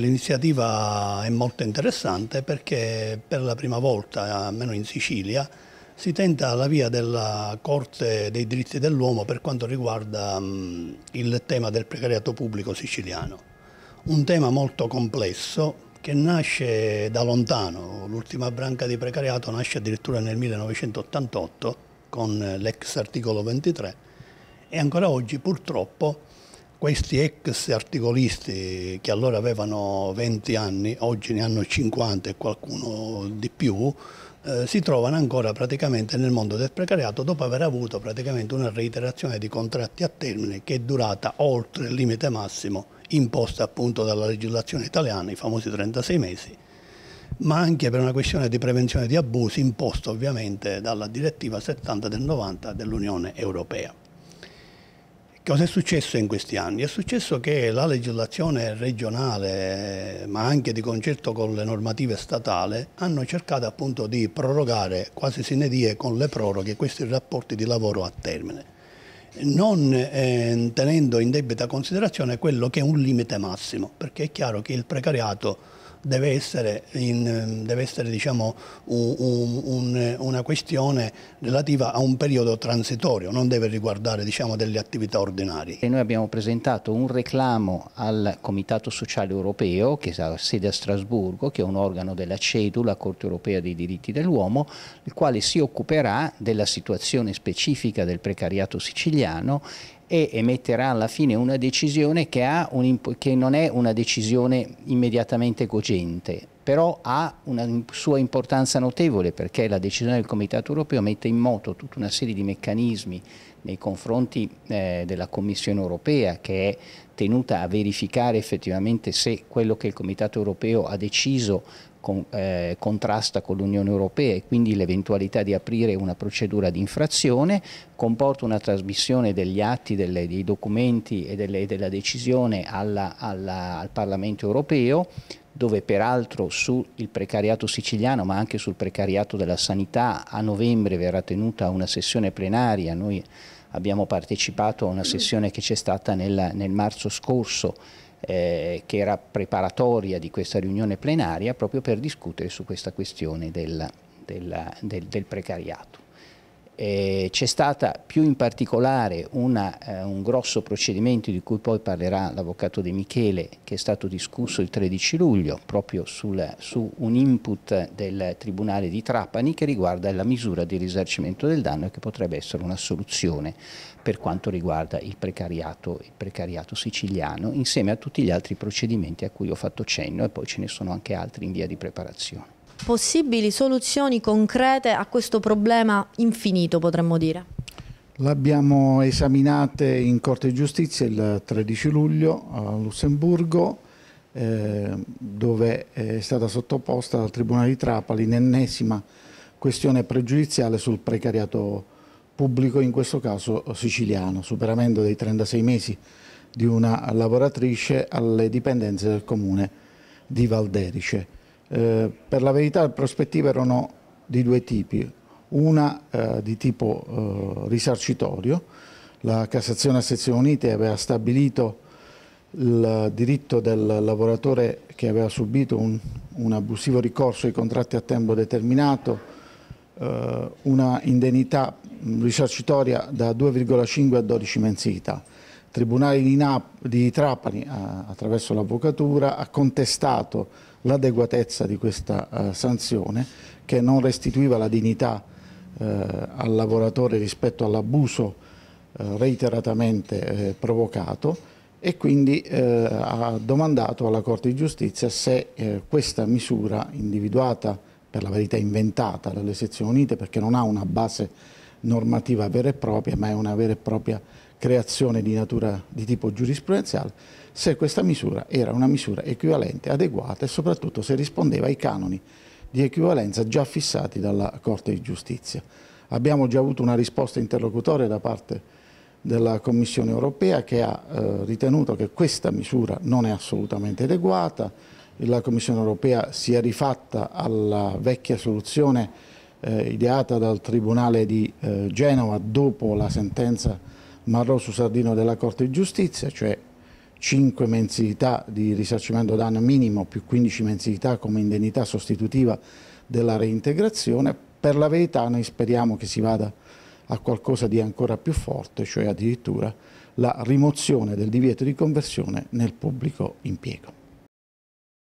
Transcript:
L'iniziativa è molto interessante perché per la prima volta, almeno in Sicilia, si tenta la via della Corte dei diritti dell'uomo per quanto riguarda il tema del precariato pubblico siciliano. Un tema molto complesso che nasce da lontano, l'ultima branca di precariato nasce addirittura nel 1988 con l'ex articolo 23 e ancora oggi purtroppo questi ex articolisti che allora avevano 20 anni, oggi ne hanno 50 e qualcuno di più, eh, si trovano ancora praticamente nel mondo del precariato dopo aver avuto praticamente una reiterazione di contratti a termine che è durata oltre il limite massimo imposto appunto dalla legislazione italiana, i famosi 36 mesi, ma anche per una questione di prevenzione di abusi imposto ovviamente dalla direttiva 70 del 90 dell'Unione Europea. Cosa è successo in questi anni? È successo che la legislazione regionale, ma anche di concerto con le normative statali, hanno cercato appunto di prorogare, quasi se ne die, con le proroghe questi rapporti di lavoro a termine, non eh, tenendo in debita considerazione quello che è un limite massimo, perché è chiaro che il precariato deve essere, in, ehm, deve essere diciamo, un, un, una questione relativa a un periodo transitorio, non deve riguardare diciamo, delle attività ordinarie. E noi abbiamo presentato un reclamo al Comitato Sociale Europeo, che ha sede a Strasburgo, che è un organo della CEDU, la Corte Europea dei Diritti dell'Uomo, il quale si occuperà della situazione specifica del precariato siciliano e emetterà alla fine una decisione che, un che non è una decisione immediatamente cogente, però ha una sua importanza notevole perché la decisione del Comitato europeo mette in moto tutta una serie di meccanismi nei confronti eh, della Commissione europea che è tenuta a verificare effettivamente se quello che il Comitato europeo ha deciso con, eh, contrasta con l'Unione Europea e quindi l'eventualità di aprire una procedura di infrazione, comporta una trasmissione degli atti, delle, dei documenti e delle, della decisione alla, alla, al Parlamento europeo, dove peraltro sul precariato siciliano ma anche sul precariato della sanità a novembre verrà tenuta una sessione plenaria, noi abbiamo partecipato a una sessione che c'è stata nel, nel marzo scorso eh, che era preparatoria di questa riunione plenaria proprio per discutere su questa questione del, del, del, del precariato eh, c'è stata più in particolare una, eh, un grosso procedimento di cui poi parlerà l'avvocato De Michele che è stato discusso il 13 luglio proprio sul, su un input del Tribunale di Trapani che riguarda la misura di risarcimento del danno e che potrebbe essere una soluzione per quanto riguarda il precariato, il precariato siciliano insieme a tutti gli altri procedimenti a cui ho fatto cenno e poi ce ne sono anche altri in via di preparazione possibili soluzioni concrete a questo problema infinito, potremmo dire? L'abbiamo esaminata in Corte di Giustizia il 13 luglio a Lussemburgo, eh, dove è stata sottoposta al Tribunale di Trapani l'ennesima questione pregiudiziale sul precariato pubblico, in questo caso siciliano, superamento dei 36 mesi di una lavoratrice alle dipendenze del comune di Valderice. Eh, per la verità le prospettive erano di due tipi, una eh, di tipo eh, risarcitorio, la Cassazione a Sezioni Unite aveva stabilito il diritto del lavoratore che aveva subito un, un abusivo ricorso ai contratti a tempo determinato, eh, una indennità risarcitoria da 2,5 a 12 mensilità. Tribunale di, Nap di Trapani, a, attraverso l'Avvocatura, ha contestato l'adeguatezza di questa uh, sanzione che non restituiva la dignità uh, al lavoratore rispetto all'abuso uh, reiteratamente provocato e quindi ha domandato alla Corte di Giustizia se questa misura individuata, per la verità inventata dalle sezioni unite perché non ha una base normativa vera e propria ma è una vera e propria creazione di natura di tipo giurisprudenziale, se questa misura era una misura equivalente, adeguata e soprattutto se rispondeva ai canoni di equivalenza già fissati dalla Corte di Giustizia. Abbiamo già avuto una risposta interlocutoria da parte della Commissione europea che ha eh, ritenuto che questa misura non è assolutamente adeguata, la Commissione europea si è rifatta alla vecchia soluzione eh, ideata dal Tribunale di eh, Genova dopo la sentenza Marroso Sardino della Corte di Giustizia, cioè 5 mensilità di risarcimento danno minimo più 15 mensilità come indennità sostitutiva della reintegrazione. Per la verità noi speriamo che si vada a qualcosa di ancora più forte, cioè addirittura la rimozione del divieto di conversione nel pubblico impiego.